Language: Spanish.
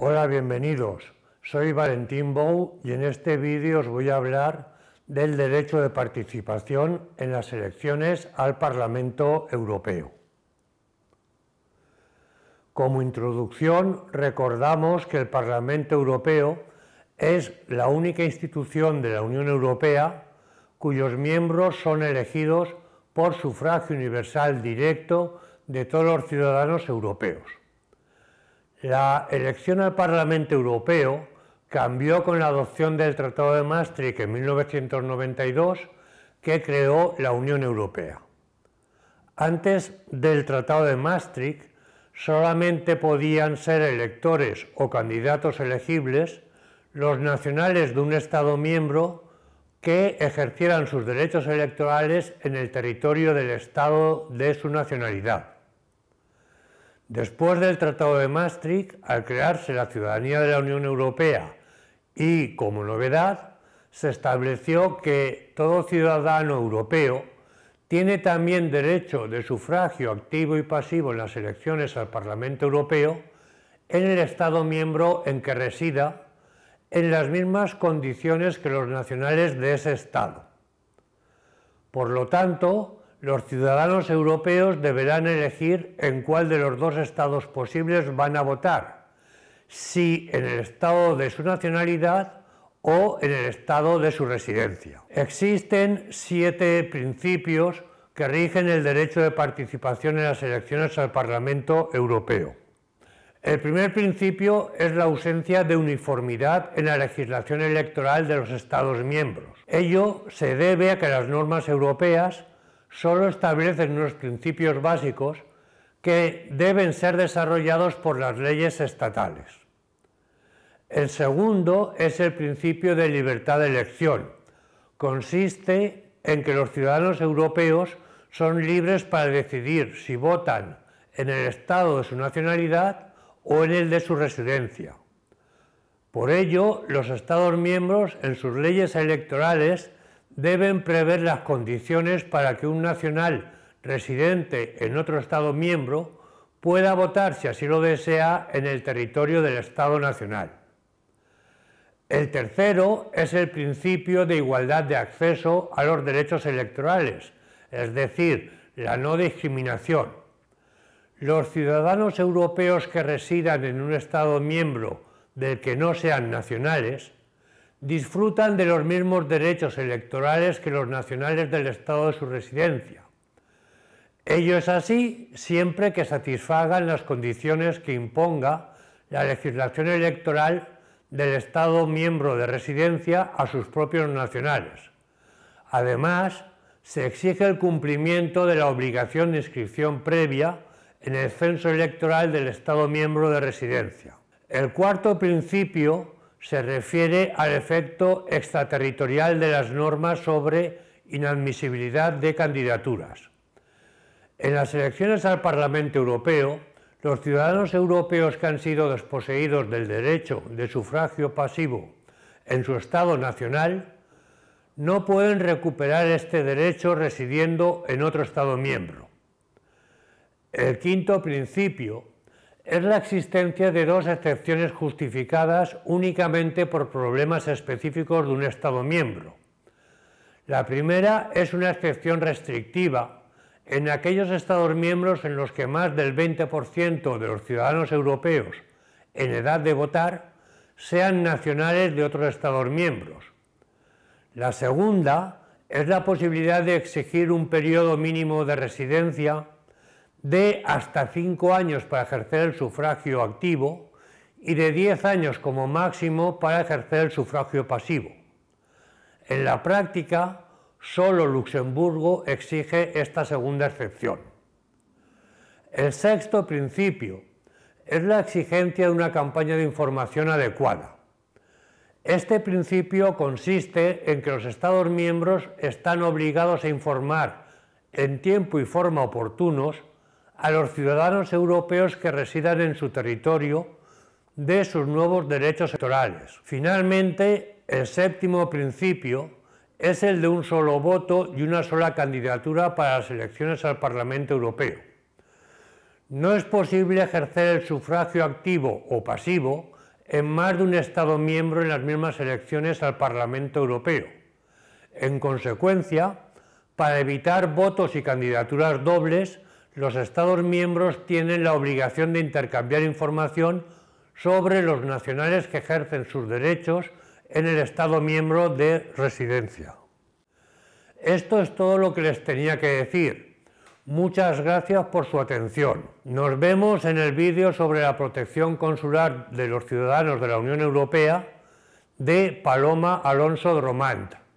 Hola, bienvenidos. Soy Valentín Bou y en este vídeo os voy a hablar del derecho de participación en las elecciones al Parlamento Europeo. Como introducción, recordamos que el Parlamento Europeo es la única institución de la Unión Europea cuyos miembros son elegidos por sufragio universal directo de todos los ciudadanos europeos. La elección al Parlamento Europeo cambió con la adopción del Tratado de Maastricht en 1992, que creó la Unión Europea. Antes del Tratado de Maastricht, solamente podían ser electores o candidatos elegibles los nacionales de un Estado miembro que ejercieran sus derechos electorales en el territorio del Estado de su nacionalidad. Después del Tratado de Maastricht, al crearse la ciudadanía de la Unión Europea y como novedad, se estableció que todo ciudadano europeo tiene también derecho de sufragio activo y pasivo en las elecciones al Parlamento Europeo en el Estado miembro en que resida, en las mismas condiciones que los nacionales de ese Estado. Por lo tanto, los ciudadanos europeos deberán elegir en cuál de los dos estados posibles van a votar, si en el estado de su nacionalidad o en el estado de su residencia. Existen siete principios que rigen el derecho de participación en las elecciones al Parlamento Europeo. El primer principio es la ausencia de uniformidad en la legislación electoral de los Estados miembros. Ello se debe a que las normas europeas solo establecen unos principios básicos que deben ser desarrollados por las leyes estatales. El segundo es el principio de libertad de elección. Consiste en que los ciudadanos europeos son libres para decidir si votan en el estado de su nacionalidad o en el de su residencia. Por ello, los Estados miembros en sus leyes electorales deben prever las condiciones para que un nacional residente en otro Estado miembro pueda votar, si así lo desea, en el territorio del Estado nacional. El tercero es el principio de igualdad de acceso a los derechos electorales, es decir, la no discriminación. Los ciudadanos europeos que residan en un Estado miembro del que no sean nacionales disfrutan de los mismos derechos electorales que los nacionales del estado de su residencia. Ello es así siempre que satisfagan las condiciones que imponga la legislación electoral del Estado miembro de residencia a sus propios nacionales. Además, se exige el cumplimiento de la obligación de inscripción previa en el censo electoral del Estado miembro de residencia. El cuarto principio se refiere al efecto extraterritorial de las normas sobre inadmisibilidad de candidaturas. En las elecciones al Parlamento Europeo, los ciudadanos europeos que han sido desposeídos del derecho de sufragio pasivo en su Estado nacional no pueden recuperar este derecho residiendo en otro Estado miembro. El quinto principio es la existencia de dos excepciones justificadas únicamente por problemas específicos de un Estado miembro. La primera es una excepción restrictiva en aquellos Estados miembros en los que más del 20% de los ciudadanos europeos en edad de votar sean nacionales de otros Estados miembros. La segunda es la posibilidad de exigir un periodo mínimo de residencia de hasta cinco años para ejercer el sufragio activo y de 10 años como máximo para ejercer el sufragio pasivo. En la práctica, solo Luxemburgo exige esta segunda excepción. El sexto principio es la exigencia de una campaña de información adecuada. Este principio consiste en que los Estados miembros están obligados a informar en tiempo y forma oportunos a los ciudadanos europeos que residan en su territorio de sus nuevos derechos electorales. Finalmente, el séptimo principio es el de un solo voto y una sola candidatura para las elecciones al Parlamento Europeo. No es posible ejercer el sufragio activo o pasivo en más de un Estado miembro en las mismas elecciones al Parlamento Europeo. En consecuencia, para evitar votos y candidaturas dobles, los Estados miembros tienen la obligación de intercambiar información sobre los nacionales que ejercen sus derechos en el Estado miembro de residencia. Esto es todo lo que les tenía que decir. Muchas gracias por su atención. Nos vemos en el vídeo sobre la protección consular de los ciudadanos de la Unión Europea de Paloma Alonso de